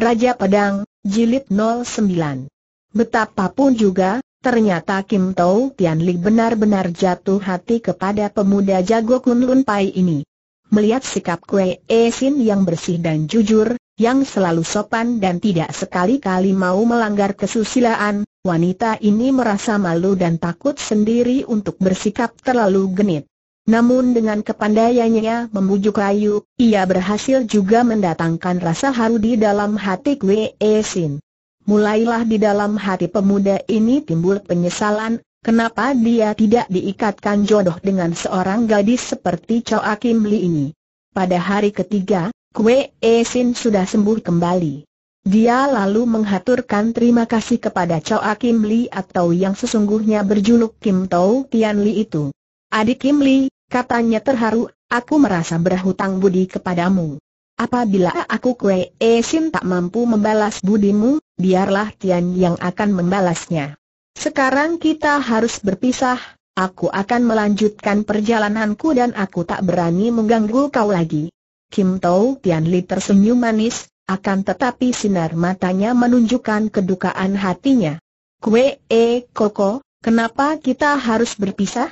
Raja Pedang, Jilid 09. Betapapun juga, ternyata Kim Tau Tian Li benar-benar jatuh hati kepada pemuda jago Kunlun Pai ini. Melihat sikap Kue E Sin yang bersih dan jujur, yang selalu sopan dan tidak sekali-kali mau melanggar kesusilaan, wanita ini merasa malu dan takut sendiri untuk bersikap terlalu genit. Namun dengan kepandaiannya membujuk Ayu, ia berhasil juga mendatangkan rasa haru di dalam hati Kwe Sin. Mulailah di dalam hati pemuda ini timbul penyesalan, kenapa dia tidak diikatkan jodoh dengan seorang gadis seperti Chow Kim Lee ini. Pada hari ketiga, Kwe Sin sudah sembuh kembali. Dia lalu menghaturkan terima kasih kepada Chow Kim Lee atau yang sesungguhnya berjuluk Kim Tau Tian Li itu. Adik Kim Lee, Katanya terharu, aku merasa berhutang budi kepadamu. Apabila aku Kue eh, sim tak mampu membalas budimu, biarlah Tian yang akan membalasnya. Sekarang kita harus berpisah, aku akan melanjutkan perjalananku dan aku tak berani mengganggu kau lagi. Kim Tau Tian Li tersenyum manis, akan tetapi sinar matanya menunjukkan kedukaan hatinya. Kue E Koko, kenapa kita harus berpisah?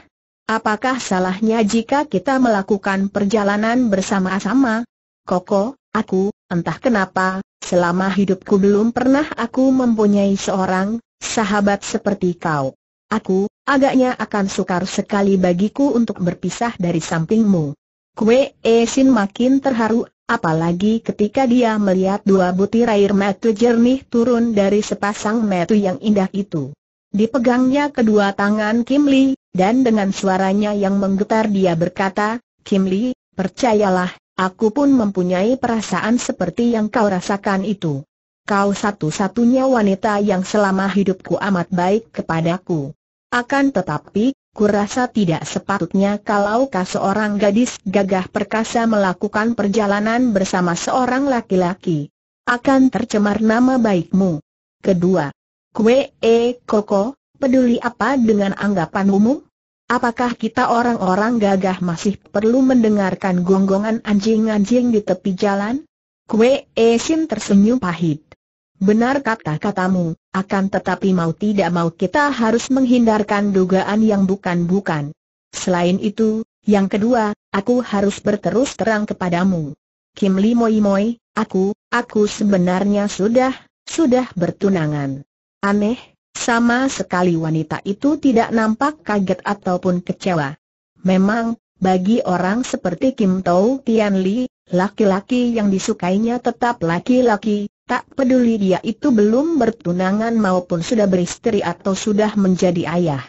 Apakah salahnya jika kita melakukan perjalanan bersama-sama? Koko, aku, entah kenapa, selama hidupku belum pernah aku mempunyai seorang sahabat seperti kau. Aku, agaknya akan sukar sekali bagiku untuk berpisah dari sampingmu. Kue Esin makin terharu, apalagi ketika dia melihat dua butir air mata jernih turun dari sepasang mata yang indah itu. Dipegangnya kedua tangan Kim Lee, dan dengan suaranya yang menggetar dia berkata, Kim Lee, percayalah, aku pun mempunyai perasaan seperti yang kau rasakan itu. Kau satu-satunya wanita yang selama hidupku amat baik kepadaku. Akan tetapi, kurasa tidak sepatutnya kalau kau seorang gadis gagah perkasa melakukan perjalanan bersama seorang laki-laki. Akan tercemar nama baikmu. Kedua, Kue E Koko, peduli apa dengan anggapan umum? Apakah kita orang-orang gagah masih perlu mendengarkan gonggongan anjing-anjing di tepi jalan? Kue E eh, Sin tersenyum pahit. Benar kata-katamu, akan tetapi mau tidak mau kita harus menghindarkan dugaan yang bukan-bukan. Selain itu, yang kedua, aku harus berterus terang kepadamu. Kim Li Moi Moi, aku, aku sebenarnya sudah, sudah bertunangan. Aneh, sama sekali wanita itu tidak nampak kaget ataupun kecewa. Memang, bagi orang seperti Kim Tau Tian Li, laki-laki yang disukainya tetap laki-laki, tak peduli dia itu belum bertunangan maupun sudah beristri atau sudah menjadi ayah.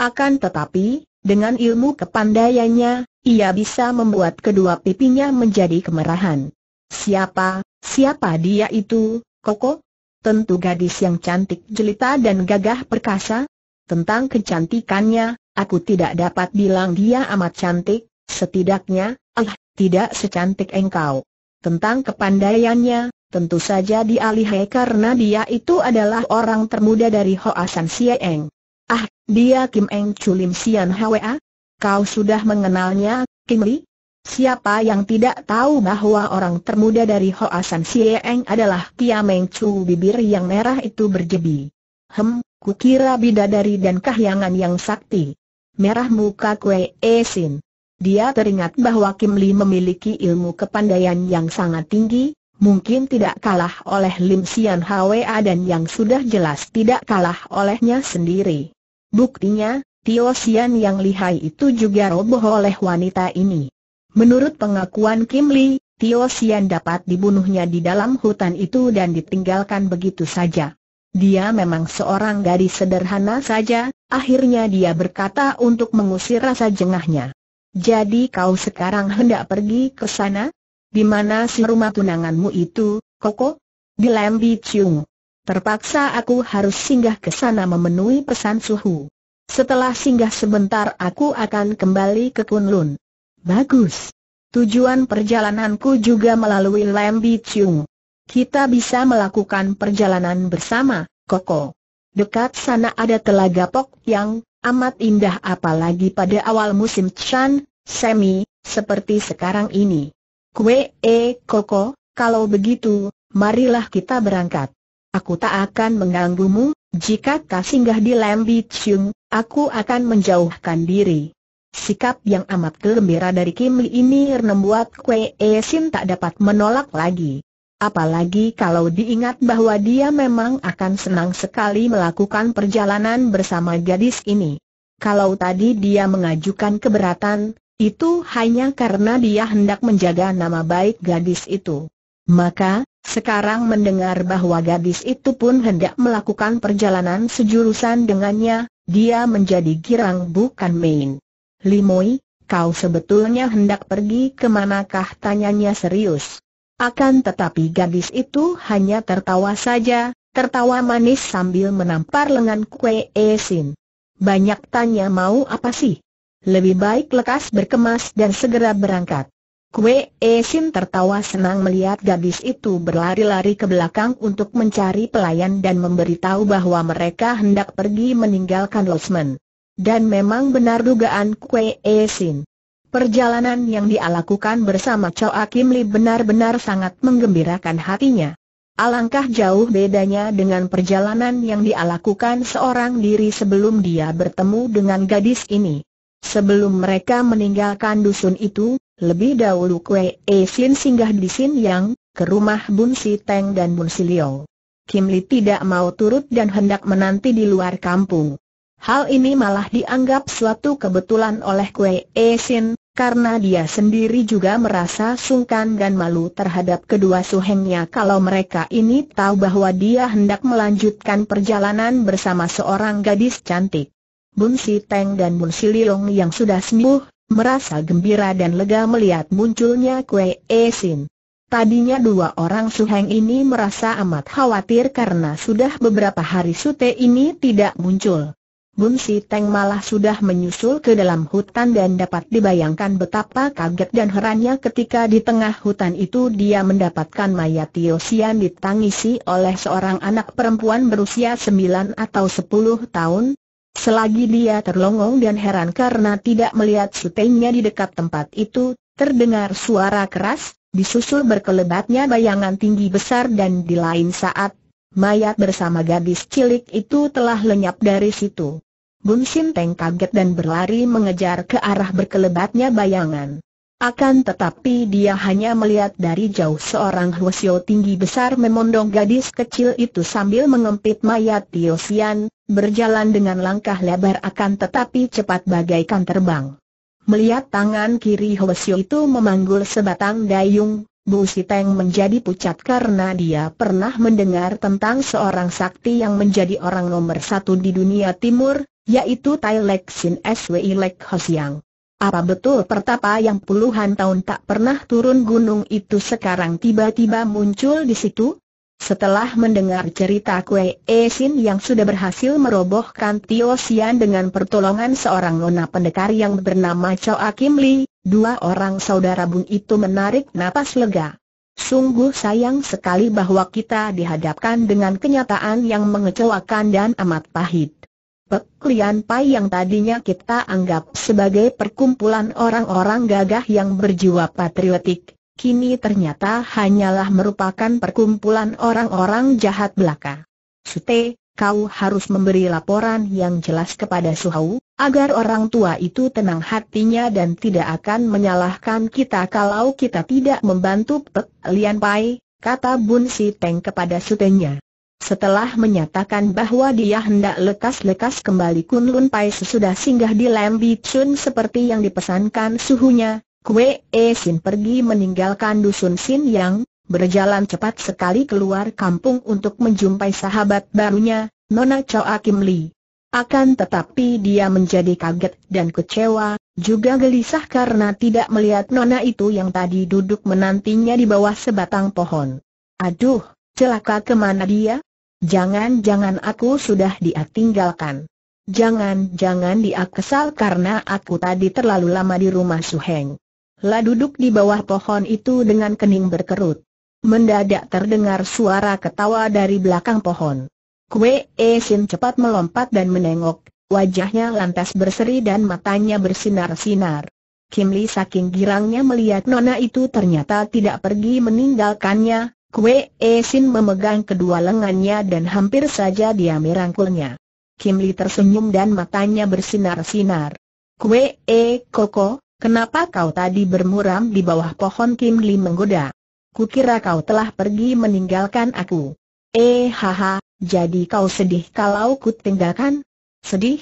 Akan tetapi, dengan ilmu kepandaiannya, ia bisa membuat kedua pipinya menjadi kemerahan. Siapa, siapa dia itu, Koko? tentu gadis yang cantik jelita dan gagah perkasa. Tentang kecantikannya, aku tidak dapat bilang dia amat cantik, setidaknya, ah, tidak secantik engkau. Tentang kepandaiannya, tentu saja dialihai karena dia itu adalah orang termuda dari Hoasan Sieng. Ah, dia Kim Eng Chulim Sian Hwa? Kau sudah mengenalnya, Kim Lee? Siapa yang tidak tahu bahwa orang termuda dari Hoasan Sieng adalah Tia Meng Chu bibir yang merah itu berjebi. Hem, kukira bidadari dan kahyangan yang sakti. Merah muka kue esin. Dia teringat bahwa Kim Li memiliki ilmu kepandaian yang sangat tinggi, mungkin tidak kalah oleh Lim Sian Hwa dan yang sudah jelas tidak kalah olehnya sendiri. Buktinya, Tio Sian yang lihai itu juga roboh oleh wanita ini. Menurut pengakuan Kim Lee, Tio Xian dapat dibunuhnya di dalam hutan itu dan ditinggalkan begitu saja. Dia memang seorang gadis sederhana saja, akhirnya dia berkata untuk mengusir rasa jengahnya. Jadi kau sekarang hendak pergi ke sana? Di mana si rumah tunanganmu itu, Koko? Di Lambi Chung. Terpaksa aku harus singgah ke sana memenuhi pesan suhu. Setelah singgah sebentar aku akan kembali ke Kunlun. Bagus. Tujuan perjalananku juga melalui Lambi Chung. Kita bisa melakukan perjalanan bersama, Koko. Dekat sana ada telaga Pok yang amat indah apalagi pada awal musim Chan, Semi, seperti sekarang ini. Kue, eh, Koko, kalau begitu, marilah kita berangkat. Aku tak akan mengganggumu, jika kau singgah di Lambi Chung, aku akan menjauhkan diri. Sikap yang amat gembira dari Kim Li ini membuat Kwee E Sin tak dapat menolak lagi. Apalagi kalau diingat bahwa dia memang akan senang sekali melakukan perjalanan bersama gadis ini. Kalau tadi dia mengajukan keberatan, itu hanya karena dia hendak menjaga nama baik gadis itu. Maka, sekarang mendengar bahwa gadis itu pun hendak melakukan perjalanan sejurusan dengannya, dia menjadi girang bukan main. Limoi, kau sebetulnya hendak pergi ke manakah tanyanya serius. Akan tetapi gadis itu hanya tertawa saja, tertawa manis sambil menampar lengan Kue Esin. Banyak tanya mau apa sih? Lebih baik lekas berkemas dan segera berangkat. Kue Esin tertawa senang melihat gadis itu berlari-lari ke belakang untuk mencari pelayan dan memberitahu bahwa mereka hendak pergi meninggalkan Losmen. Dan memang benar dugaan Kue e Sin. Perjalanan yang dia lakukan bersama Chow Kim Lee benar-benar sangat menggembirakan hatinya. Alangkah jauh bedanya dengan perjalanan yang dia lakukan seorang diri sebelum dia bertemu dengan gadis ini. Sebelum mereka meninggalkan dusun itu, lebih dahulu Kue E Sin singgah di Sin Yang, ke rumah Bun Si Teng dan Bun Si Liao. Kim Lee tidak mau turut dan hendak menanti di luar kampung. Hal ini malah dianggap suatu kebetulan oleh Kue Sin karena dia sendiri juga merasa sungkan dan malu terhadap kedua suhengnya kalau mereka ini tahu bahwa dia hendak melanjutkan perjalanan bersama seorang gadis cantik. Bun Si Teng dan Bun Si Lilong yang sudah sembuh, merasa gembira dan lega melihat munculnya Kue Sin. Tadinya dua orang suheng ini merasa amat khawatir karena sudah beberapa hari Sute ini tidak muncul. Bun Si Teng malah sudah menyusul ke dalam hutan dan dapat dibayangkan betapa kaget dan herannya ketika di tengah hutan itu dia mendapatkan mayat Tio Sian ditangisi oleh seorang anak perempuan berusia 9 atau 10 tahun. Selagi dia terlongong dan heran karena tidak melihat sutenya di dekat tempat itu, terdengar suara keras, disusul berkelebatnya bayangan tinggi besar dan di lain saat mayat bersama gadis cilik itu telah lenyap dari situ. Bun Sinteng kaget dan berlari mengejar ke arah berkelebatnya bayangan. Akan tetapi dia hanya melihat dari jauh seorang Huosio tinggi besar memondong gadis kecil itu sambil mengempit mayat Tiosian, berjalan dengan langkah lebar akan tetapi cepat bagaikan terbang. Melihat tangan kiri Hwasyo itu memanggul sebatang dayung, Bu Siteng menjadi pucat karena dia pernah mendengar tentang seorang sakti yang menjadi orang nomor satu di dunia timur, yaitu Tai Lek Sin Swi Lek Hosiang. Apa betul pertapa yang puluhan tahun tak pernah turun gunung itu sekarang tiba-tiba muncul di situ? Setelah mendengar cerita Kue Esin yang sudah berhasil merobohkan Tio Sian dengan pertolongan seorang nona pendekar yang bernama Choa Kim Lee, Dua orang saudara Bun itu menarik napas lega. Sungguh sayang sekali bahwa kita dihadapkan dengan kenyataan yang mengecewakan dan amat pahit. Peklian Pai yang tadinya kita anggap sebagai perkumpulan orang-orang gagah yang berjiwa patriotik, kini ternyata hanyalah merupakan perkumpulan orang-orang jahat belaka. Sute, kau harus memberi laporan yang jelas kepada Suhau, agar orang tua itu tenang hatinya dan tidak akan menyalahkan kita kalau kita tidak membantu Pek Lian Pai, kata Bun Si Teng kepada sutenya. Setelah menyatakan bahwa dia hendak lekas-lekas kembali Kun Lun Pai sesudah singgah di Lam Chun seperti yang dipesankan suhunya, Kue E Sin pergi meninggalkan Dusun Sin Yang, berjalan cepat sekali keluar kampung untuk menjumpai sahabat barunya, Nona Choa Akim Lee. Akan tetapi dia menjadi kaget dan kecewa, juga gelisah karena tidak melihat Nona itu yang tadi duduk menantinya di bawah sebatang pohon. Aduh, celaka kemana dia? Jangan-jangan aku sudah dia tinggalkan. Jangan-jangan dia kesal karena aku tadi terlalu lama di rumah Suheng. La duduk di bawah pohon itu dengan kening berkerut. Mendadak terdengar suara ketawa dari belakang pohon. Kue e sin cepat melompat dan menengok, wajahnya lantas berseri dan matanya bersinar-sinar. Kim Lee saking girangnya melihat nona itu ternyata tidak pergi meninggalkannya, Kue e sin memegang kedua lengannya dan hampir saja dia merangkulnya. Kim Lee tersenyum dan matanya bersinar-sinar. Kue E Koko, kenapa kau tadi bermuram di bawah pohon Kim Lee menggoda? Kukira kau telah pergi meninggalkan aku. Eh haha, jadi kau sedih kalau ku tinggalkan? Sedih?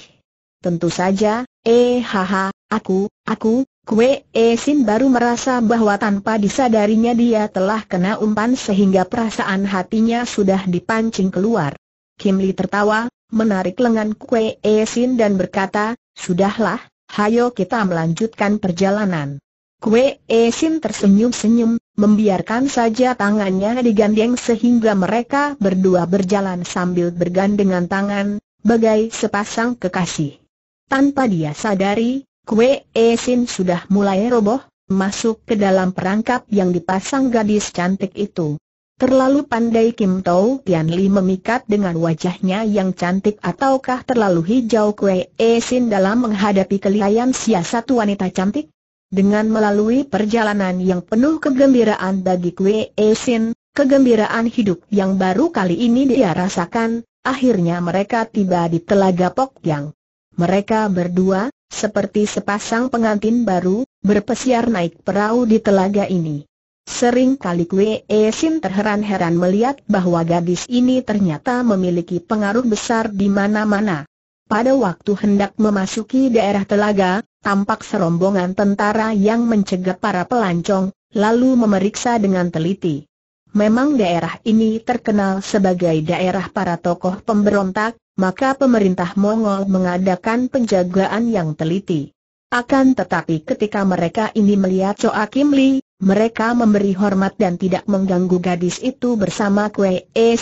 Tentu saja, eh haha, aku, aku, kue Esin eh, baru merasa bahwa tanpa disadarinya dia telah kena umpan sehingga perasaan hatinya sudah dipancing keluar. Kim Lee tertawa, menarik lengan kue Esin eh, dan berkata, Sudahlah, hayo kita melanjutkan perjalanan. Kue Esin eh, tersenyum-senyum, membiarkan saja tangannya digandeng sehingga mereka berdua berjalan sambil bergandengan tangan, bagai sepasang kekasih. Tanpa dia sadari, Kue Esin sudah mulai roboh, masuk ke dalam perangkap yang dipasang gadis cantik itu. Terlalu pandai Kim Tau Tian Li memikat dengan wajahnya yang cantik ataukah terlalu hijau Kue Esin dalam menghadapi kelihayan siasat wanita cantik? Dengan melalui perjalanan yang penuh kegembiraan bagi Kwe Esin, kegembiraan hidup yang baru kali ini dia rasakan, akhirnya mereka tiba di Telaga Pokyang. Mereka berdua, seperti sepasang pengantin baru, berpesiar naik perahu di telaga ini. Sering kali Kwe Esin terheran-heran melihat bahwa gadis ini ternyata memiliki pengaruh besar di mana-mana. Pada waktu hendak memasuki daerah telaga, tampak serombongan tentara yang mencegah para pelancong, lalu memeriksa dengan teliti. Memang daerah ini terkenal sebagai daerah para tokoh pemberontak, maka pemerintah Mongol mengadakan penjagaan yang teliti. Akan tetapi ketika mereka ini melihat Choa Kim Li, mereka memberi hormat dan tidak mengganggu gadis itu bersama Kue E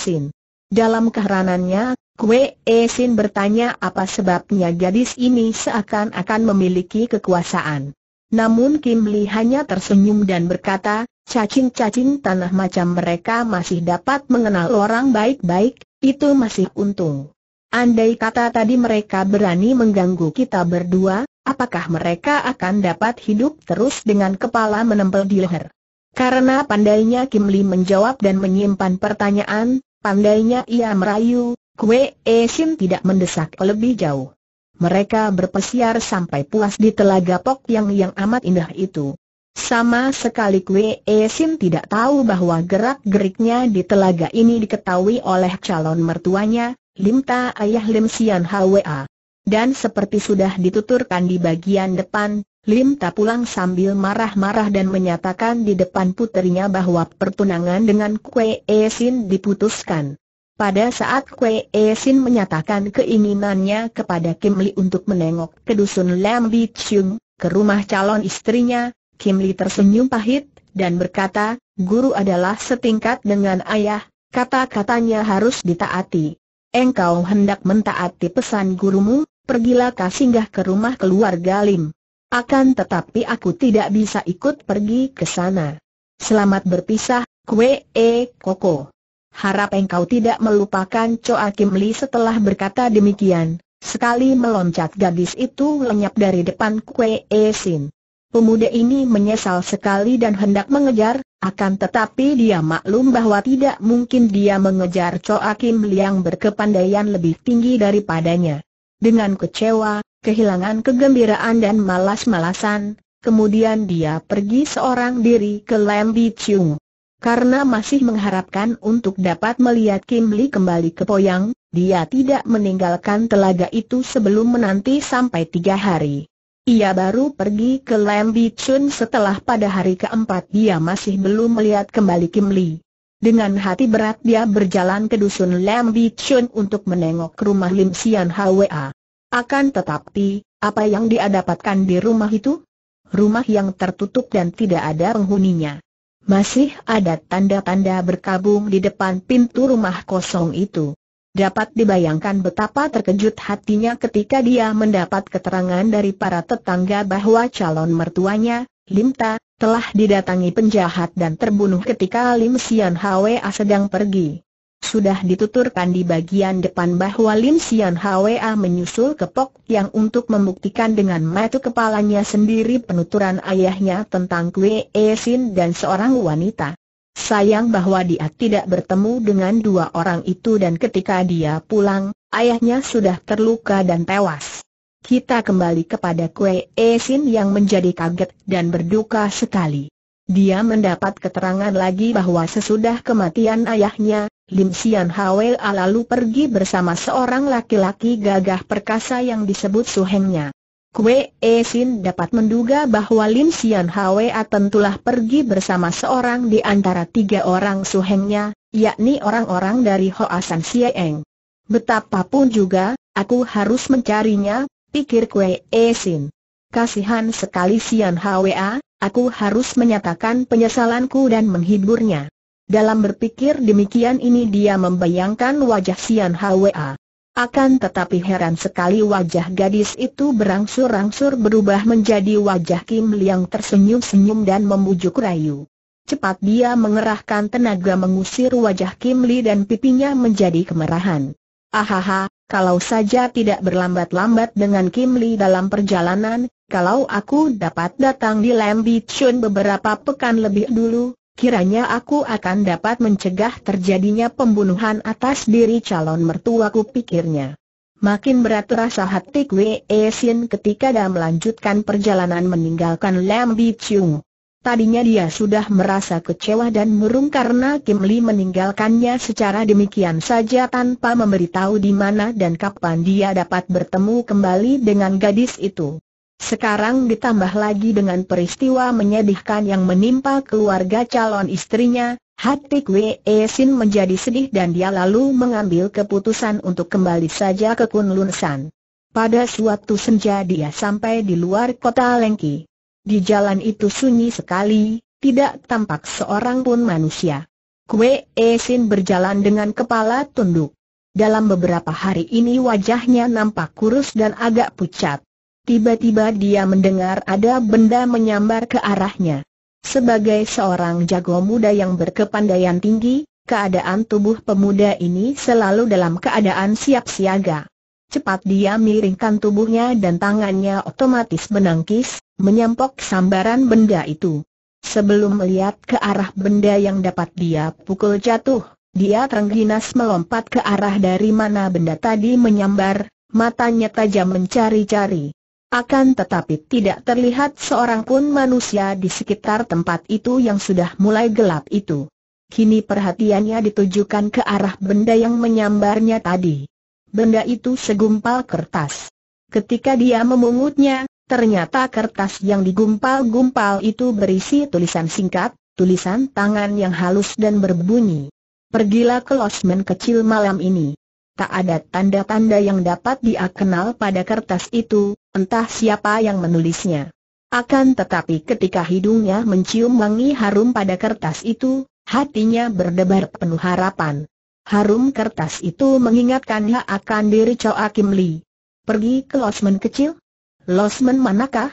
Dalam keheranannya, Kue Esin bertanya apa sebabnya gadis ini seakan-akan memiliki kekuasaan. Namun Kim Li hanya tersenyum dan berkata, cacing-cacing tanah macam mereka masih dapat mengenal orang baik-baik, itu masih untung. Andai kata tadi mereka berani mengganggu kita berdua, apakah mereka akan dapat hidup terus dengan kepala menempel di leher? Karena pandainya Kim Li menjawab dan menyimpan pertanyaan, pandainya ia merayu, Kue Esin tidak mendesak lebih jauh. Mereka berpesiar sampai puas di telaga Pok Yang yang amat indah itu. Sama sekali Kue Esin tidak tahu bahwa gerak-geriknya di telaga ini diketahui oleh calon mertuanya, Limta Ayah Lim Sian Hwa. Dan seperti sudah dituturkan di bagian depan, Limta pulang sambil marah-marah dan menyatakan di depan puterinya bahwa pertunangan dengan Kue Esin diputuskan. Pada saat Kwe E Sin menyatakan keinginannya kepada Kim Li untuk menengok ke dusun Lam Bi Chung, ke rumah calon istrinya, Kim Li tersenyum pahit, dan berkata, guru adalah setingkat dengan ayah, kata-katanya harus ditaati. Engkau hendak mentaati pesan gurumu, pergilah ke singgah ke rumah keluarga Lim. Akan tetapi aku tidak bisa ikut pergi ke sana. Selamat berpisah, Kwe E Koko. Harap engkau tidak melupakan Choa Kim Li setelah berkata demikian. Sekali meloncat gadis itu lenyap dari depan Kue E Sin. Pemuda ini menyesal sekali dan hendak mengejar, akan tetapi dia maklum bahwa tidak mungkin dia mengejar Choa Kim Li yang berkepandaian lebih tinggi daripadanya. Dengan kecewa, kehilangan kegembiraan dan malas-malasan, kemudian dia pergi seorang diri ke Lam Chung. Karena masih mengharapkan untuk dapat melihat Kim Li kembali ke Poyang, dia tidak meninggalkan telaga itu sebelum menanti sampai tiga hari. Ia baru pergi ke Lam Chun setelah pada hari keempat dia masih belum melihat kembali Kim Li. Dengan hati berat dia berjalan ke dusun Lam Chun untuk menengok rumah Lim Sian Hwa. Akan tetapi, apa yang dia dapatkan di rumah itu? Rumah yang tertutup dan tidak ada penghuninya. Masih ada tanda-tanda berkabung di depan pintu rumah kosong itu. Dapat dibayangkan betapa terkejut hatinya ketika dia mendapat keterangan dari para tetangga bahwa calon mertuanya, Lim Ta, telah didatangi penjahat dan terbunuh ketika Lim Sian Hwa sedang pergi. Sudah dituturkan di bagian depan bahwa Lim Sian Hwa menyusul ke Pok yang untuk membuktikan dengan metu kepalanya sendiri penuturan ayahnya tentang Kwe E Sin dan seorang wanita. Sayang bahwa dia tidak bertemu dengan dua orang itu dan ketika dia pulang, ayahnya sudah terluka dan tewas. Kita kembali kepada Kwe E Sin yang menjadi kaget dan berduka sekali. Dia mendapat keterangan lagi bahwa sesudah kematian ayahnya, Lim Sian Hwa lalu pergi bersama seorang laki-laki gagah perkasa yang disebut Suhengnya. Kwe E Sin dapat menduga bahwa Lim Sian Hwa tentulah pergi bersama seorang di antara tiga orang Suhengnya, yakni orang-orang dari Hoa San Sieng. Betapapun juga, aku harus mencarinya, pikir Kwe E Sin. Kasihan sekali Sian Hwa, aku harus menyatakan penyesalanku dan menghiburnya. Dalam berpikir demikian ini dia membayangkan wajah Sian Hwa. Akan tetapi heran sekali wajah gadis itu berangsur-angsur berubah menjadi wajah Kim Liang tersenyum-senyum dan membujuk rayu. Cepat dia mengerahkan tenaga mengusir wajah Kim Li dan pipinya menjadi kemerahan. Ahaha, kalau saja tidak berlambat-lambat dengan Kim Li dalam perjalanan, kalau aku dapat datang di Lam Chun beberapa pekan lebih dulu, kiranya aku akan dapat mencegah terjadinya pembunuhan atas diri calon mertuaku pikirnya. Makin berat rasa hati Wei Sin e ketika dia melanjutkan perjalanan meninggalkan Lam Bi Chung. Tadinya dia sudah merasa kecewa dan murung karena Kim Lee meninggalkannya secara demikian saja tanpa memberitahu di mana dan kapan dia dapat bertemu kembali dengan gadis itu. Sekarang ditambah lagi dengan peristiwa menyedihkan yang menimpa keluarga calon istrinya, Hati Kwe Sin menjadi sedih dan dia lalu mengambil keputusan untuk kembali saja ke Kunlun San. Pada suatu senja dia sampai di luar kota Lengki. Di jalan itu sunyi sekali, tidak tampak seorang pun manusia. Kwe Sin berjalan dengan kepala tunduk. Dalam beberapa hari ini wajahnya nampak kurus dan agak pucat. Tiba-tiba dia mendengar ada benda menyambar ke arahnya. Sebagai seorang jago muda yang berkepandaian tinggi, keadaan tubuh pemuda ini selalu dalam keadaan siap siaga. Cepat dia miringkan tubuhnya dan tangannya otomatis menangkis, menyampok sambaran benda itu. Sebelum melihat ke arah benda yang dapat dia pukul jatuh, dia terengginas melompat ke arah dari mana benda tadi menyambar, matanya tajam mencari-cari. Akan tetapi tidak terlihat seorang pun manusia di sekitar tempat itu yang sudah mulai gelap itu. Kini perhatiannya ditujukan ke arah benda yang menyambarnya tadi. Benda itu segumpal kertas. Ketika dia memungutnya, ternyata kertas yang digumpal-gumpal itu berisi tulisan singkat, tulisan tangan yang halus dan berbunyi. Pergilah ke losmen kecil malam ini. Tak ada tanda-tanda yang dapat dia kenal pada kertas itu, entah siapa yang menulisnya. Akan tetapi ketika hidungnya mencium wangi harum pada kertas itu, hatinya berdebar penuh harapan. Harum kertas itu mengingatkannya akan diri Choa Kim Lee. Pergi ke losmen kecil? Losmen manakah?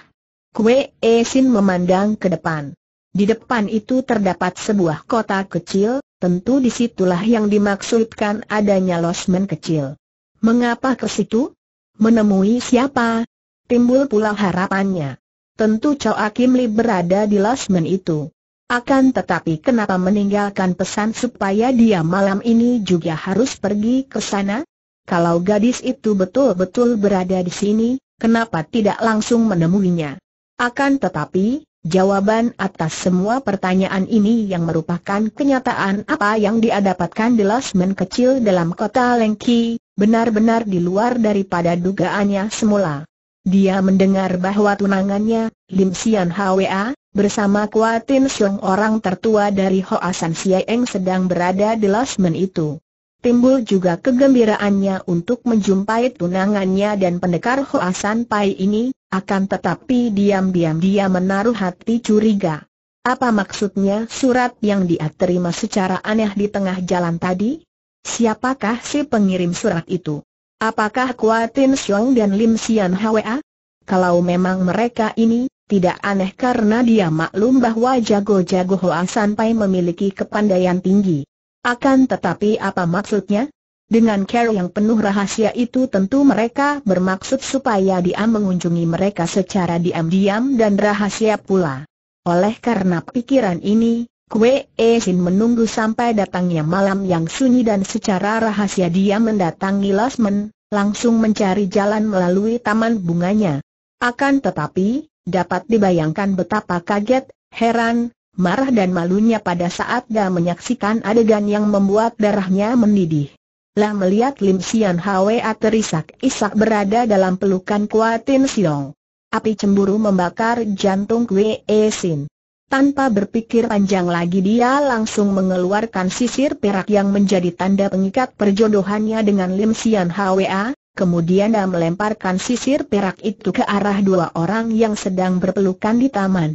Kue Esin memandang ke depan. Di depan itu terdapat sebuah kota kecil, tentu disitulah yang dimaksudkan adanya losmen kecil. Mengapa ke situ? Menemui siapa? Timbul pula harapannya. Tentu Chow Akim Li berada di losmen itu. Akan tetapi kenapa meninggalkan pesan supaya dia malam ini juga harus pergi ke sana? Kalau gadis itu betul-betul berada di sini, kenapa tidak langsung menemuinya? Akan tetapi, Jawaban atas semua pertanyaan ini yang merupakan kenyataan apa yang dia dapatkan di lasmen kecil dalam kota Lengki, benar-benar di luar daripada dugaannya semula. Dia mendengar bahwa tunangannya, Lim Sian Hwa, bersama Kuatin Siong orang tertua dari Hoasan Sieng sedang berada di lasmen itu. Timbul juga kegembiraannya untuk menjumpai tunangannya dan pendekar Hoasan Pai ini, akan tetapi diam-diam dia menaruh hati curiga. Apa maksudnya surat yang dia terima secara aneh di tengah jalan tadi? Siapakah si pengirim surat itu? Apakah Kuatin Siong dan Lim Sian Hwa? Kalau memang mereka ini, tidak aneh karena dia maklum bahwa jago-jago Hoa Sanpai memiliki kepandaian tinggi. Akan tetapi apa maksudnya? Dengan care yang penuh rahasia itu tentu mereka bermaksud supaya dia mengunjungi mereka secara diam-diam dan rahasia pula. Oleh karena pikiran ini, Kue Sin menunggu sampai datangnya malam yang sunyi dan secara rahasia dia mendatangi Lasmen, langsung mencari jalan melalui taman bunganya. Akan tetapi, dapat dibayangkan betapa kaget, heran, marah dan malunya pada saat dia menyaksikan adegan yang membuat darahnya mendidih lah melihat Lim Sian Hwa terisak-isak berada dalam pelukan Kuatin Siong. Api cemburu membakar jantung Kwe e Sin. Tanpa berpikir panjang lagi dia langsung mengeluarkan sisir perak yang menjadi tanda pengikat perjodohannya dengan Lim Sian Hwa, kemudian dia melemparkan sisir perak itu ke arah dua orang yang sedang berpelukan di taman.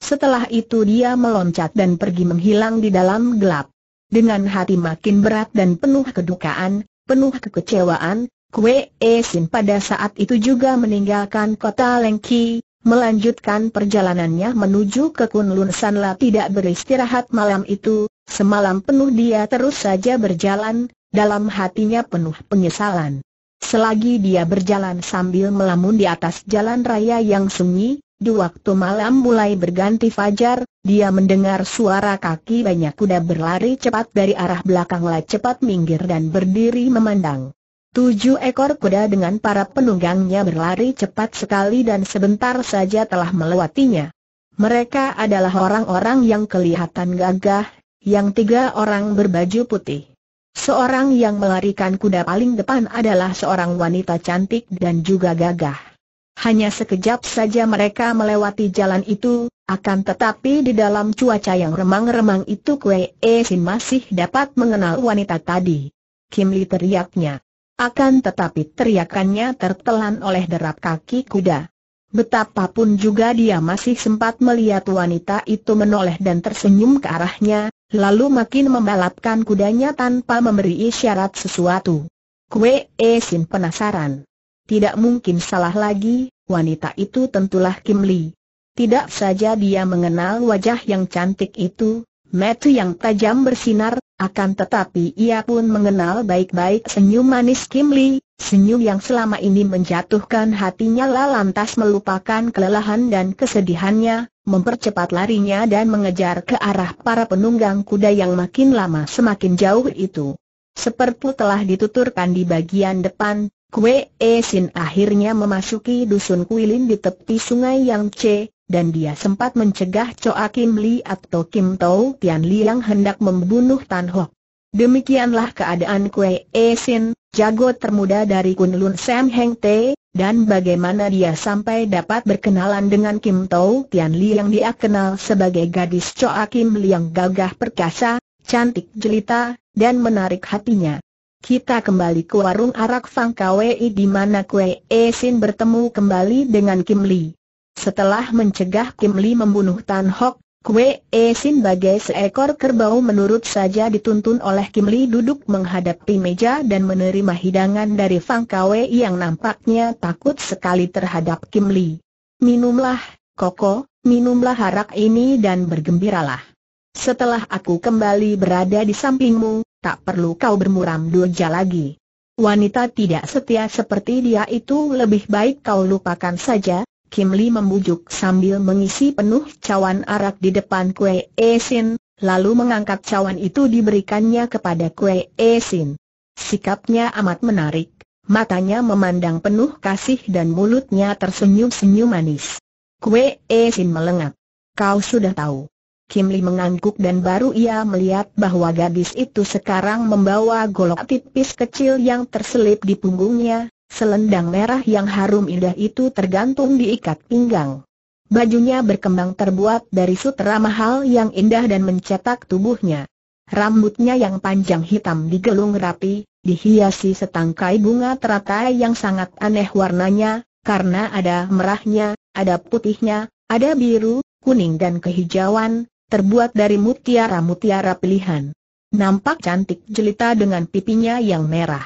Setelah itu dia meloncat dan pergi menghilang di dalam gelap. Dengan hati makin berat dan penuh kedukaan, penuh kekecewaan, Kue Esin pada saat itu juga meninggalkan kota Lengki, melanjutkan perjalanannya menuju ke Kunlun Sanla tidak beristirahat malam itu, semalam penuh dia terus saja berjalan, dalam hatinya penuh penyesalan. Selagi dia berjalan sambil melamun di atas jalan raya yang sunyi, di waktu malam mulai berganti fajar, dia mendengar suara kaki banyak kuda berlari cepat dari arah belakang La cepat minggir dan berdiri memandang. Tujuh ekor kuda dengan para penunggangnya berlari cepat sekali dan sebentar saja telah melewatinya. Mereka adalah orang-orang yang kelihatan gagah, yang tiga orang berbaju putih. Seorang yang melarikan kuda paling depan adalah seorang wanita cantik dan juga gagah. Hanya sekejap saja mereka melewati jalan itu, akan tetapi di dalam cuaca yang remang-remang itu Kwe Sin masih dapat mengenal wanita tadi. Kim Li teriaknya. Akan tetapi teriakannya tertelan oleh derap kaki kuda. Betapapun juga dia masih sempat melihat wanita itu menoleh dan tersenyum ke arahnya, lalu makin membalapkan kudanya tanpa memberi isyarat sesuatu. Kue Sin penasaran. Tidak mungkin salah lagi, wanita itu tentulah Kim Lee. Tidak saja dia mengenal wajah yang cantik itu, mata yang tajam bersinar, akan tetapi ia pun mengenal baik-baik senyum manis Kim Lee, senyum yang selama ini menjatuhkan hatinya lah lantas melupakan kelelahan dan kesedihannya, mempercepat larinya dan mengejar ke arah para penunggang kuda yang makin lama semakin jauh itu. Seperti telah dituturkan di bagian depan, Kue E Sin akhirnya memasuki dusun Kuilin di tepi sungai Yang C, dan dia sempat mencegah Choa Kim Li atau Kim Tau Tian Li yang hendak membunuh Tan Hock. Demikianlah keadaan Kue E Sin, jago termuda dari Kunlun Sam Heng Te, dan bagaimana dia sampai dapat berkenalan dengan Kim Tau Tian Li yang dia kenal sebagai gadis Choa Kim Li yang gagah perkasa, cantik jelita, dan menarik hatinya. Kita kembali ke warung arak Fang Kwei di mana Kwe Esin bertemu kembali dengan Kim Lee. Setelah mencegah Kim Lee membunuh Tan Hok, Kwe Esin bagai seekor kerbau menurut saja dituntun oleh Kim Lee duduk menghadapi meja dan menerima hidangan dari Fang Kwei yang nampaknya takut sekali terhadap Kim Lee. Minumlah, Koko, minumlah arak ini dan bergembiralah. Setelah aku kembali berada di sampingmu, tak perlu kau bermuram durja lagi. Wanita tidak setia seperti dia itu lebih baik kau lupakan saja, Kim Lee membujuk sambil mengisi penuh cawan arak di depan kue Esin, lalu mengangkat cawan itu diberikannya kepada kue Esin. Sikapnya amat menarik, matanya memandang penuh kasih dan mulutnya tersenyum-senyum manis. Kue Esin melengak. Kau sudah tahu. Kim Lee mengangguk dan baru ia melihat bahwa gadis itu sekarang membawa golok tipis kecil yang terselip di punggungnya, selendang merah yang harum indah itu tergantung di ikat pinggang. Bajunya berkembang terbuat dari sutra mahal yang indah dan mencetak tubuhnya. Rambutnya yang panjang hitam digelung rapi, dihiasi setangkai bunga teratai yang sangat aneh warnanya, karena ada merahnya, ada putihnya, ada biru, kuning dan kehijauan, terbuat dari mutiara-mutiara pilihan. Nampak cantik jelita dengan pipinya yang merah.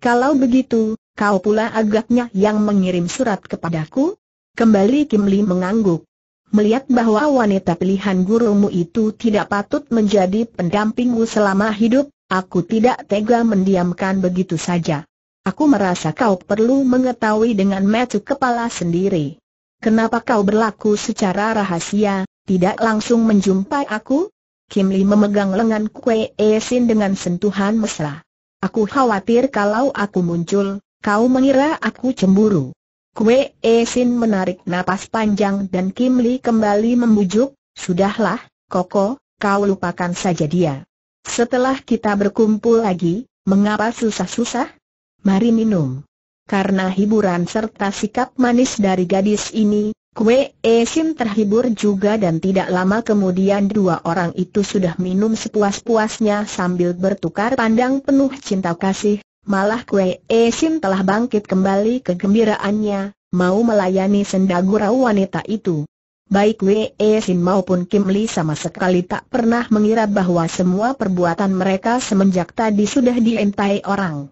Kalau begitu, kau pula agaknya yang mengirim surat kepadaku? Kembali Kim Li mengangguk. Melihat bahwa wanita pilihan gurumu itu tidak patut menjadi pendampingmu selama hidup, aku tidak tega mendiamkan begitu saja. Aku merasa kau perlu mengetahui dengan metu kepala sendiri. Kenapa kau berlaku secara rahasia, tidak langsung menjumpai aku? Kim Li memegang lengan Kue Sin dengan sentuhan mesra. Aku khawatir kalau aku muncul, kau mengira aku cemburu. Kue Sin menarik napas panjang dan Kim Li kembali membujuk, Sudahlah, Koko, kau lupakan saja dia. Setelah kita berkumpul lagi, mengapa susah-susah? Mari minum. Karena hiburan serta sikap manis dari gadis ini, Kue Esim terhibur juga dan tidak lama kemudian dua orang itu sudah minum sepuas-puasnya sambil bertukar pandang penuh cinta kasih, malah Kue Esim telah bangkit kembali kegembiraannya, mau melayani sendagurau wanita itu. Baik Wei Esin maupun Kim Lee sama sekali tak pernah mengira bahwa semua perbuatan mereka semenjak tadi sudah diintai orang.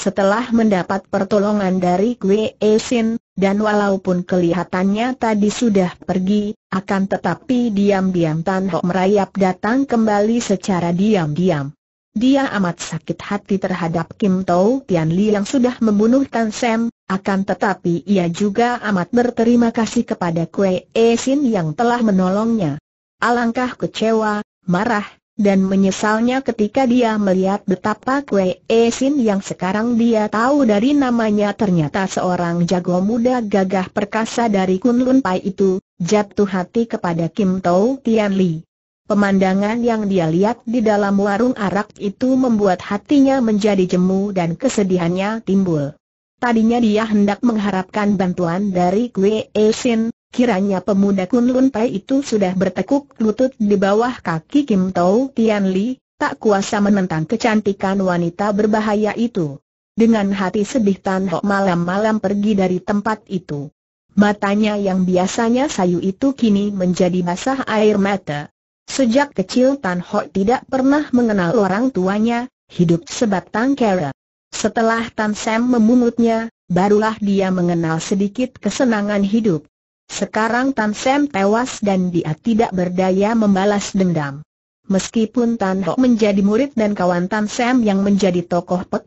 Setelah mendapat pertolongan dari Gue Sin, dan walaupun kelihatannya tadi sudah pergi, akan tetapi diam-diam Tan Ho merayap datang kembali secara diam-diam. Dia amat sakit hati terhadap Kim Tau Tian Li yang sudah membunuh Tan Sam, akan tetapi ia juga amat berterima kasih kepada Kue E yang telah menolongnya. Alangkah kecewa, marah, dan menyesalnya ketika dia melihat betapa Kwe Esin yang sekarang dia tahu dari namanya ternyata seorang jago muda gagah perkasa dari Kunlun Pai itu, jatuh hati kepada Kim Tau Tian Li. Pemandangan yang dia lihat di dalam warung arak itu membuat hatinya menjadi jemu dan kesedihannya timbul. Tadinya dia hendak mengharapkan bantuan dari Kwe Esin, Kiranya pemuda Kunlun Pai itu sudah bertekuk lutut di bawah kaki Kim Tau Tian Li, tak kuasa menentang kecantikan wanita berbahaya itu. Dengan hati sedih Tan Hok malam-malam pergi dari tempat itu. Matanya yang biasanya sayu itu kini menjadi basah air mata. Sejak kecil Tan Hok tidak pernah mengenal orang tuanya, hidup sebatang kera. Setelah Tan Sam memungutnya, barulah dia mengenal sedikit kesenangan hidup. Sekarang Tan Sem tewas dan dia tidak berdaya membalas dendam. Meskipun Tan Ho menjadi murid dan kawan Tan Sem yang menjadi tokoh Pek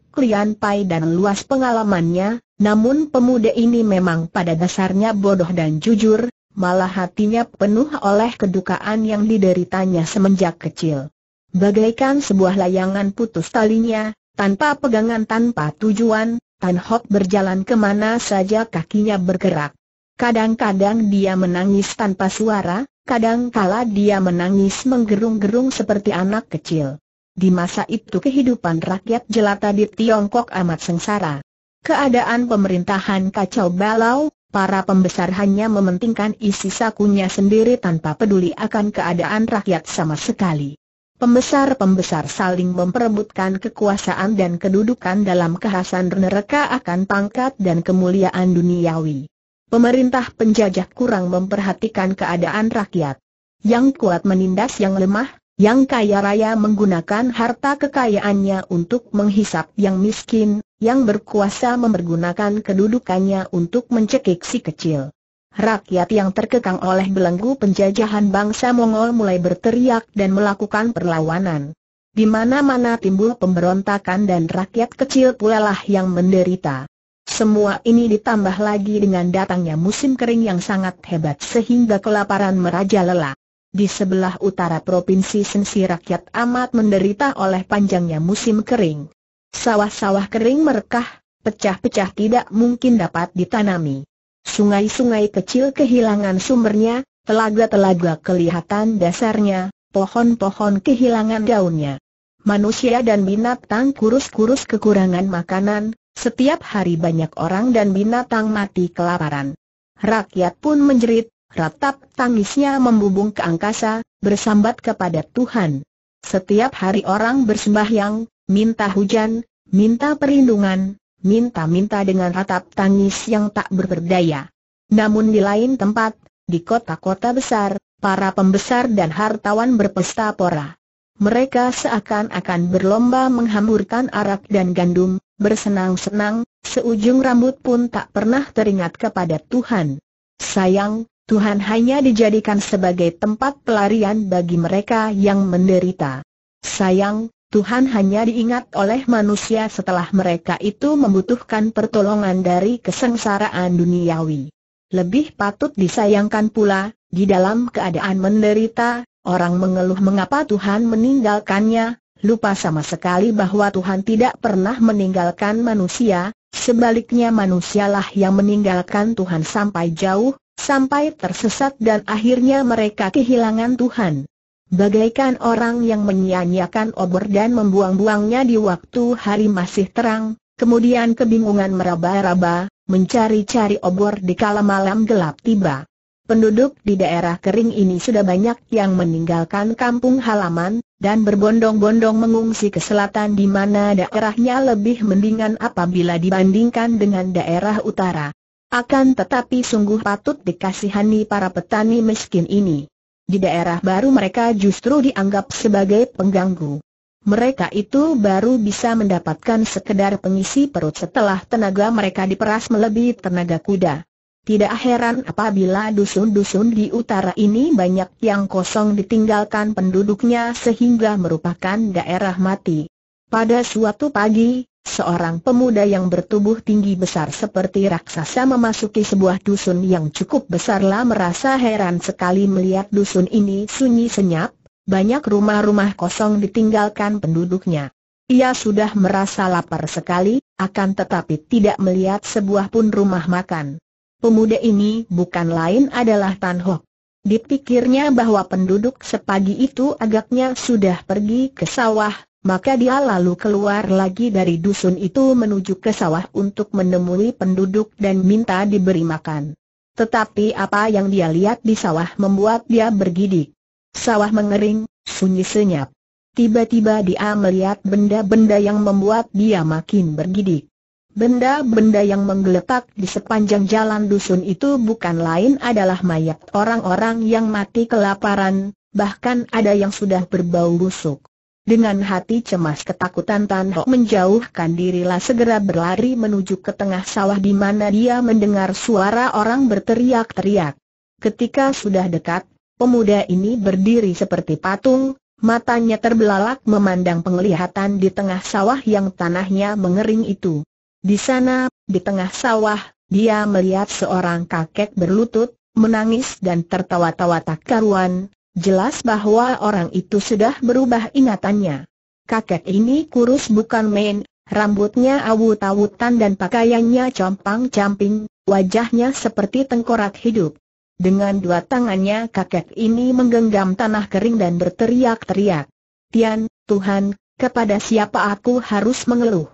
Pai dan luas pengalamannya, namun pemuda ini memang pada dasarnya bodoh dan jujur, malah hatinya penuh oleh kedukaan yang dideritanya semenjak kecil. Bagaikan sebuah layangan putus talinya, tanpa pegangan tanpa tujuan, Tan Hock berjalan kemana saja kakinya bergerak. Kadang-kadang dia menangis tanpa suara, kadangkala dia menangis menggerung-gerung seperti anak kecil. Di masa itu kehidupan rakyat jelata di Tiongkok amat sengsara. Keadaan pemerintahan kacau balau, para pembesar hanya mementingkan isi sakunya sendiri tanpa peduli akan keadaan rakyat sama sekali. Pembesar-pembesar saling memperebutkan kekuasaan dan kedudukan dalam kehasan neraka akan pangkat dan kemuliaan duniawi. Pemerintah penjajah kurang memperhatikan keadaan rakyat. Yang kuat menindas yang lemah, yang kaya raya menggunakan harta kekayaannya untuk menghisap yang miskin, yang berkuasa mempergunakan kedudukannya untuk mencekik si kecil. Rakyat yang terkekang oleh belenggu penjajahan bangsa Mongol mulai berteriak dan melakukan perlawanan. Di mana-mana timbul pemberontakan dan rakyat kecil pula lah yang menderita. Semua ini ditambah lagi dengan datangnya musim kering yang sangat hebat sehingga kelaparan merajalela. Di sebelah utara Provinsi Sensi rakyat amat menderita oleh panjangnya musim kering. Sawah-sawah kering merekah, pecah-pecah tidak mungkin dapat ditanami. Sungai-sungai kecil kehilangan sumbernya, telaga-telaga kelihatan dasarnya, pohon-pohon kehilangan daunnya. Manusia dan binatang kurus-kurus kekurangan makanan, setiap hari banyak orang dan binatang mati kelaparan. Rakyat pun menjerit, ratap tangisnya membubung ke angkasa, bersambat kepada Tuhan. Setiap hari orang bersembahyang, minta hujan, minta perlindungan, minta-minta dengan ratap tangis yang tak berberdaya. Namun di lain tempat, di kota-kota besar, para pembesar dan hartawan berpesta pora mereka seakan-akan berlomba menghamburkan arak dan gandum, bersenang-senang, seujung rambut pun tak pernah teringat kepada Tuhan. Sayang, Tuhan hanya dijadikan sebagai tempat pelarian bagi mereka yang menderita. Sayang, Tuhan hanya diingat oleh manusia setelah mereka itu membutuhkan pertolongan dari kesengsaraan duniawi. Lebih patut disayangkan pula, di dalam keadaan menderita, Orang mengeluh mengapa Tuhan meninggalkannya, lupa sama sekali bahwa Tuhan tidak pernah meninggalkan manusia, sebaliknya manusialah yang meninggalkan Tuhan sampai jauh, sampai tersesat dan akhirnya mereka kehilangan Tuhan. Bagaikan orang yang menyia-nyiakan obor dan membuang-buangnya di waktu hari masih terang, kemudian kebingungan meraba-raba, mencari-cari obor di kala malam gelap tiba. Penduduk di daerah kering ini sudah banyak yang meninggalkan kampung halaman, dan berbondong-bondong mengungsi ke selatan di mana daerahnya lebih mendingan apabila dibandingkan dengan daerah utara. Akan tetapi sungguh patut dikasihani para petani miskin ini. Di daerah baru mereka justru dianggap sebagai pengganggu. Mereka itu baru bisa mendapatkan sekedar pengisi perut setelah tenaga mereka diperas melebihi tenaga kuda. Tidak heran apabila dusun-dusun di utara ini banyak yang kosong ditinggalkan penduduknya sehingga merupakan daerah mati. Pada suatu pagi, seorang pemuda yang bertubuh tinggi besar seperti raksasa memasuki sebuah dusun yang cukup besarlah merasa heran sekali melihat dusun ini sunyi senyap, banyak rumah-rumah kosong ditinggalkan penduduknya. Ia sudah merasa lapar sekali, akan tetapi tidak melihat sebuah pun rumah makan. Pemuda ini bukan lain adalah Tan Hok. Dipikirnya bahwa penduduk sepagi itu agaknya sudah pergi ke sawah, maka dia lalu keluar lagi dari dusun itu menuju ke sawah untuk menemui penduduk dan minta diberi makan. Tetapi apa yang dia lihat di sawah membuat dia bergidik. Sawah mengering, sunyi senyap. Tiba-tiba dia melihat benda-benda yang membuat dia makin bergidik. Benda-benda yang menggeletak di sepanjang jalan dusun itu bukan lain adalah mayat orang-orang yang mati kelaparan, bahkan ada yang sudah berbau busuk. Dengan hati cemas ketakutan Tan Ho menjauhkan dirilah segera berlari menuju ke tengah sawah di mana dia mendengar suara orang berteriak-teriak. Ketika sudah dekat, pemuda ini berdiri seperti patung, matanya terbelalak memandang penglihatan di tengah sawah yang tanahnya mengering itu. Di sana, di tengah sawah, dia melihat seorang kakek berlutut, menangis dan tertawa-tawa tak karuan, jelas bahwa orang itu sudah berubah ingatannya. Kakek ini kurus bukan main, rambutnya awut-awutan dan pakaiannya compang-camping, wajahnya seperti tengkorak hidup. Dengan dua tangannya kakek ini menggenggam tanah kering dan berteriak-teriak. Tian, Tuhan, kepada siapa aku harus mengeluh?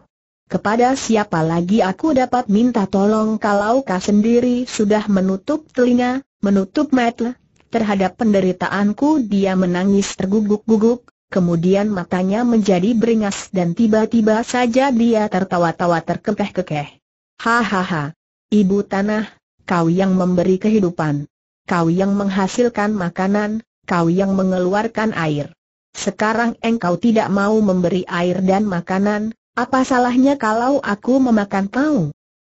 kepada siapa lagi aku dapat minta tolong kalau kau sendiri sudah menutup telinga, menutup mata terhadap penderitaanku dia menangis terguguk-guguk, kemudian matanya menjadi beringas dan tiba-tiba saja dia tertawa-tawa terkekeh-kekeh. Hahaha, ibu tanah, kau yang memberi kehidupan. Kau yang menghasilkan makanan, kau yang mengeluarkan air. Sekarang engkau tidak mau memberi air dan makanan, apa salahnya kalau aku memakan kau?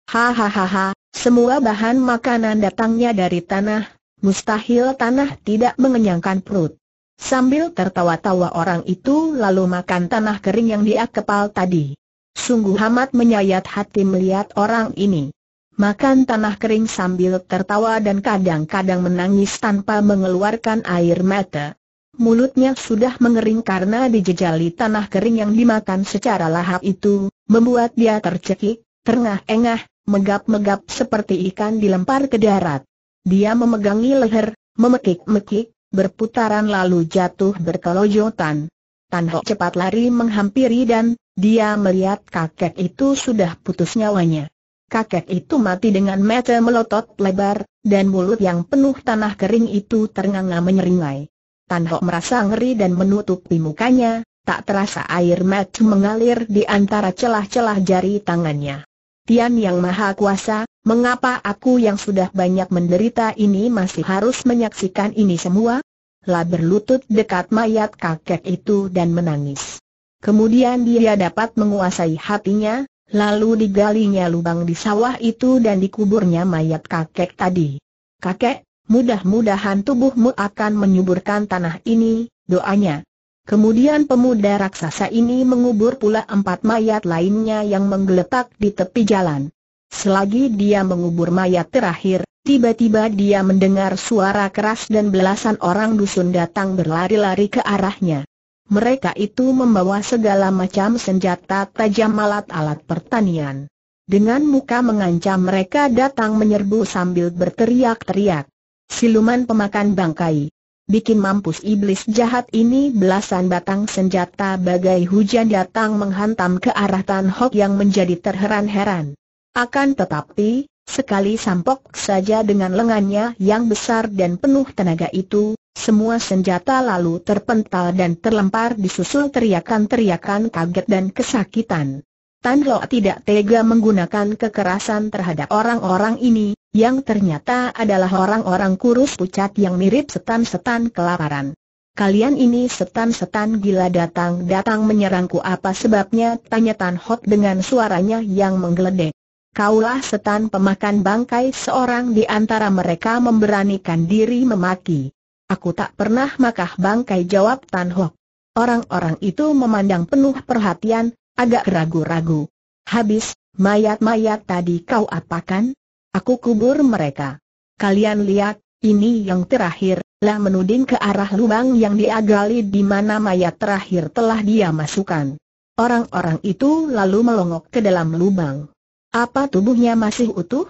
Hahaha, semua bahan makanan datangnya dari tanah, mustahil tanah tidak mengenyangkan perut. Sambil tertawa-tawa orang itu lalu makan tanah kering yang dia kepal tadi. Sungguh amat menyayat hati melihat orang ini. Makan tanah kering sambil tertawa dan kadang-kadang menangis tanpa mengeluarkan air mata. Mulutnya sudah mengering karena dijejali tanah kering yang dimakan secara lahap itu, membuat dia tercekik, terengah-engah, megap-megap seperti ikan dilempar ke darat. Dia memegangi leher, memekik-mekik, berputaran lalu jatuh berkelojotan. Tan Ho cepat lari menghampiri dan, dia melihat kakek itu sudah putus nyawanya. Kakek itu mati dengan mata melotot lebar, dan mulut yang penuh tanah kering itu terengah-engah menyeringai. Tan Ho merasa ngeri dan menutupi mukanya, tak terasa air mata mengalir di antara celah-celah jari tangannya. Tian Yang Maha Kuasa, mengapa aku yang sudah banyak menderita ini masih harus menyaksikan ini semua? La berlutut dekat mayat kakek itu dan menangis. Kemudian dia dapat menguasai hatinya, lalu digalinya lubang di sawah itu dan dikuburnya mayat kakek tadi. Kakek, Mudah-mudahan tubuhmu akan menyuburkan tanah ini, doanya. Kemudian pemuda raksasa ini mengubur pula empat mayat lainnya yang menggeletak di tepi jalan. Selagi dia mengubur mayat terakhir, tiba-tiba dia mendengar suara keras dan belasan orang dusun datang berlari-lari ke arahnya. Mereka itu membawa segala macam senjata tajam alat-alat pertanian. Dengan muka mengancam mereka datang menyerbu sambil berteriak-teriak. Siluman pemakan bangkai. Bikin mampus iblis jahat ini belasan batang senjata bagai hujan datang menghantam ke arah Tan Hok yang menjadi terheran-heran. Akan tetapi, sekali sampok saja dengan lengannya yang besar dan penuh tenaga itu, semua senjata lalu terpental dan terlempar disusul teriakan-teriakan kaget dan kesakitan. Tan Lo tidak tega menggunakan kekerasan terhadap orang-orang ini, yang ternyata adalah orang-orang kurus pucat yang mirip setan-setan kelaparan. Kalian ini setan-setan gila datang-datang menyerangku apa sebabnya? Tanya Tan Hot dengan suaranya yang menggeledek. Kaulah setan pemakan bangkai seorang di antara mereka memberanikan diri memaki. Aku tak pernah makah bangkai jawab Tan Hok. Orang-orang itu memandang penuh perhatian, agak ragu-ragu. Habis, mayat-mayat tadi kau apakan? Aku kubur mereka. Kalian lihat, ini yang terakhir, lah menuding ke arah lubang yang diagali di mana mayat terakhir telah dia masukkan. Orang-orang itu lalu melongok ke dalam lubang. Apa tubuhnya masih utuh?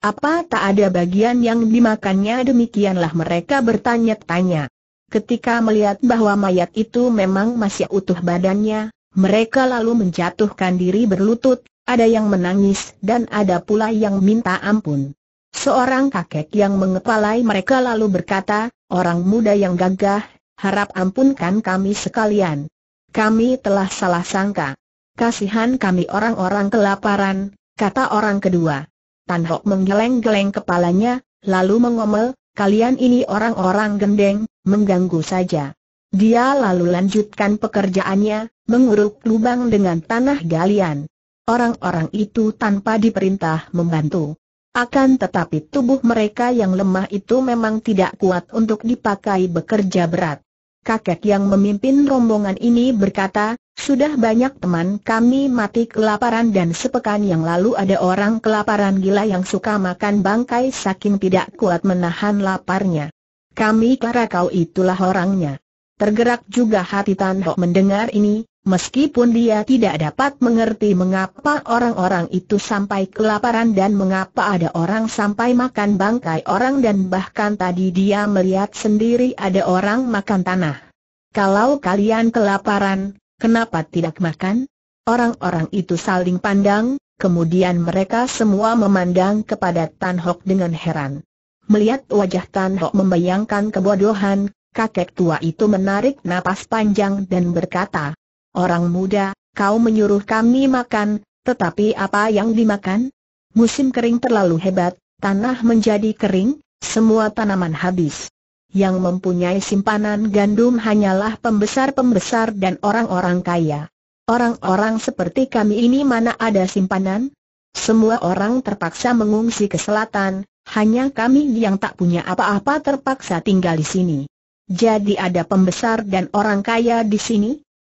Apa tak ada bagian yang dimakannya demikianlah mereka bertanya-tanya. Ketika melihat bahwa mayat itu memang masih utuh badannya, mereka lalu menjatuhkan diri berlutut, ada yang menangis dan ada pula yang minta ampun. Seorang kakek yang mengepalai mereka lalu berkata, orang muda yang gagah, harap ampunkan kami sekalian. Kami telah salah sangka. Kasihan kami orang-orang kelaparan, kata orang kedua. Tan Hok menggeleng-geleng kepalanya, lalu mengomel, kalian ini orang-orang gendeng, mengganggu saja. Dia lalu lanjutkan pekerjaannya, menguruk lubang dengan tanah galian orang-orang itu tanpa diperintah membantu. Akan tetapi tubuh mereka yang lemah itu memang tidak kuat untuk dipakai bekerja berat. Kakek yang memimpin rombongan ini berkata, sudah banyak teman kami mati kelaparan dan sepekan yang lalu ada orang kelaparan gila yang suka makan bangkai saking tidak kuat menahan laparnya. Kami kira kau itulah orangnya. Tergerak juga hati Tan Ho mendengar ini, Meskipun dia tidak dapat mengerti mengapa orang-orang itu sampai kelaparan dan mengapa ada orang sampai makan bangkai orang dan bahkan tadi dia melihat sendiri ada orang makan tanah. Kalau kalian kelaparan, kenapa tidak makan? Orang-orang itu saling pandang, kemudian mereka semua memandang kepada Tan Hok dengan heran. Melihat wajah Tan Hok membayangkan kebodohan, kakek tua itu menarik napas panjang dan berkata, Orang muda, kau menyuruh kami makan, tetapi apa yang dimakan? Musim kering terlalu hebat, tanah menjadi kering, semua tanaman habis. Yang mempunyai simpanan gandum hanyalah pembesar-pembesar dan orang-orang kaya. Orang-orang seperti kami ini mana ada simpanan? Semua orang terpaksa mengungsi ke selatan, hanya kami yang tak punya apa-apa terpaksa tinggal di sini. Jadi ada pembesar dan orang kaya di sini?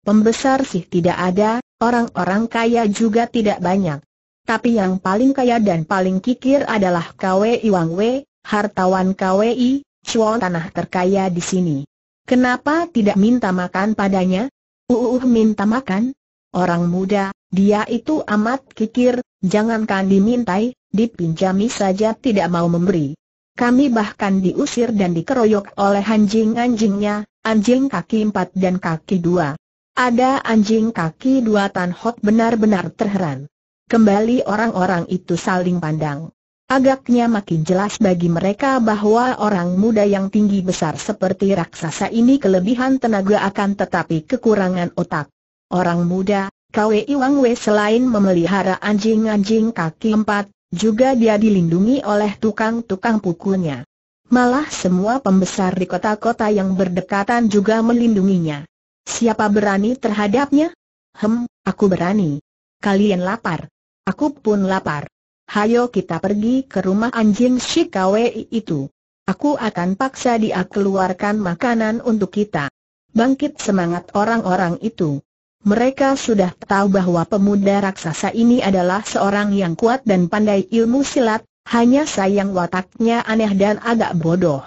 Pembesar sih tidak ada, orang-orang kaya juga tidak banyak. Tapi yang paling kaya dan paling kikir adalah KWI Wang Wei, hartawan KWI, cuan tanah terkaya di sini. Kenapa tidak minta makan padanya? Uuuh minta makan? Orang muda, dia itu amat kikir, jangankan dimintai, dipinjami saja tidak mau memberi. Kami bahkan diusir dan dikeroyok oleh anjing-anjingnya, anjing kaki empat dan kaki dua. Ada anjing kaki dua Tan Hok benar-benar terheran. Kembali orang-orang itu saling pandang. Agaknya makin jelas bagi mereka bahwa orang muda yang tinggi besar seperti raksasa ini kelebihan tenaga akan tetapi kekurangan otak. Orang muda, Kwei Wang Wei selain memelihara anjing-anjing kaki empat, juga dia dilindungi oleh tukang-tukang pukulnya. Malah semua pembesar di kota-kota yang berdekatan juga melindunginya. Siapa berani terhadapnya? Hem, aku berani. Kalian lapar. Aku pun lapar. Hayo kita pergi ke rumah anjing Shikawei itu. Aku akan paksa dia keluarkan makanan untuk kita. Bangkit semangat orang-orang itu. Mereka sudah tahu bahwa pemuda raksasa ini adalah seorang yang kuat dan pandai ilmu silat, hanya sayang wataknya aneh dan agak bodoh.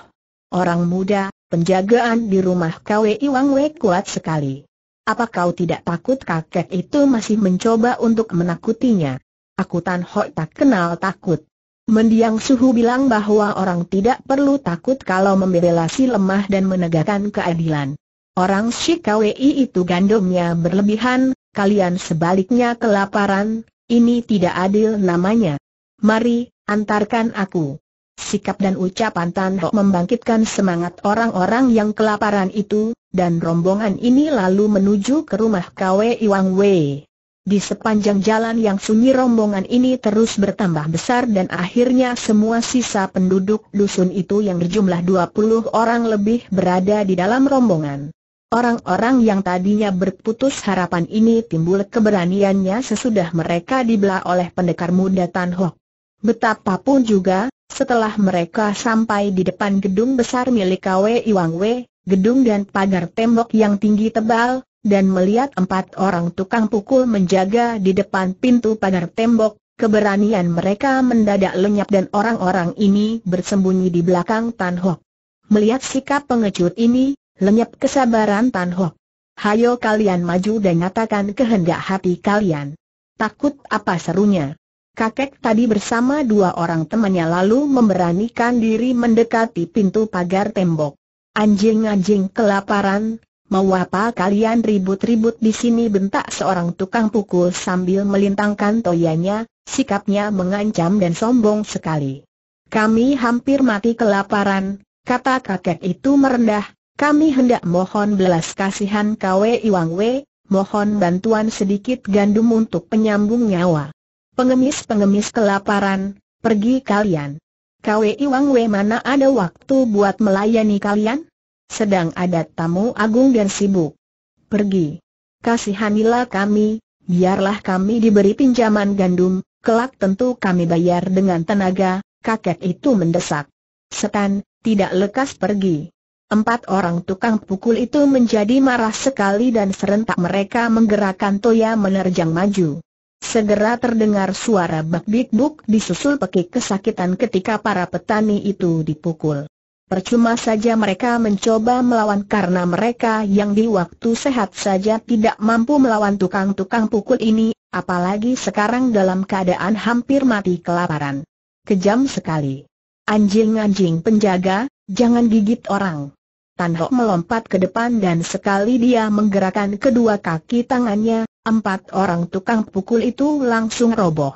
Orang muda, penjagaan di rumah KWI Iwang Wei kuat sekali. Apa kau tidak takut kakek itu masih mencoba untuk menakutinya? Aku Tan Hoi tak kenal takut. Mendiang Suhu bilang bahwa orang tidak perlu takut kalau membela si lemah dan menegakkan keadilan. Orang si KWI itu gandumnya berlebihan, kalian sebaliknya kelaparan, ini tidak adil namanya. Mari, antarkan aku. Sikap dan ucapan Tan Ho membangkitkan semangat orang-orang yang kelaparan itu, dan rombongan ini lalu menuju ke rumah KW Iwang Wei. Di sepanjang jalan yang sunyi rombongan ini terus bertambah besar dan akhirnya semua sisa penduduk dusun itu yang berjumlah 20 orang lebih berada di dalam rombongan. Orang-orang yang tadinya berputus harapan ini timbul keberaniannya sesudah mereka dibelah oleh pendekar muda Tan Hok. Betapapun juga, setelah mereka sampai di depan gedung besar milik KW Iwang Wei, gedung dan pagar tembok yang tinggi tebal, dan melihat empat orang tukang pukul menjaga di depan pintu pagar tembok, keberanian mereka mendadak lenyap dan orang-orang ini bersembunyi di belakang Tan Hock. Melihat sikap pengecut ini, lenyap kesabaran Tan Hock. Hayo kalian maju dan nyatakan kehendak hati kalian. Takut apa serunya? Kakek tadi bersama dua orang temannya lalu memberanikan diri mendekati pintu pagar tembok. Anjing-anjing kelaparan, mau apa kalian ribut-ribut di sini bentak seorang tukang pukul sambil melintangkan toyanya, sikapnya mengancam dan sombong sekali. Kami hampir mati kelaparan, kata kakek itu merendah, kami hendak mohon belas kasihan kawe Iwangwe, mohon bantuan sedikit gandum untuk penyambung nyawa. Pengemis-pengemis kelaparan, pergi kalian. Kwe Iwang Wei mana ada waktu buat melayani kalian? Sedang ada tamu agung dan sibuk. Pergi. Kasihanilah kami, biarlah kami diberi pinjaman gandum, kelak tentu kami bayar dengan tenaga, kakek itu mendesak. Setan, tidak lekas pergi. Empat orang tukang pukul itu menjadi marah sekali dan serentak mereka menggerakkan toya menerjang maju. Segera terdengar suara bak-bik-buk disusul pekik kesakitan ketika para petani itu dipukul. Percuma saja mereka mencoba melawan karena mereka yang di waktu sehat saja tidak mampu melawan tukang-tukang pukul ini, apalagi sekarang dalam keadaan hampir mati kelaparan. Kejam sekali. Anjing-anjing penjaga, jangan gigit orang. Tan Ho melompat ke depan dan sekali dia menggerakkan kedua kaki tangannya, Empat orang tukang pukul itu langsung roboh.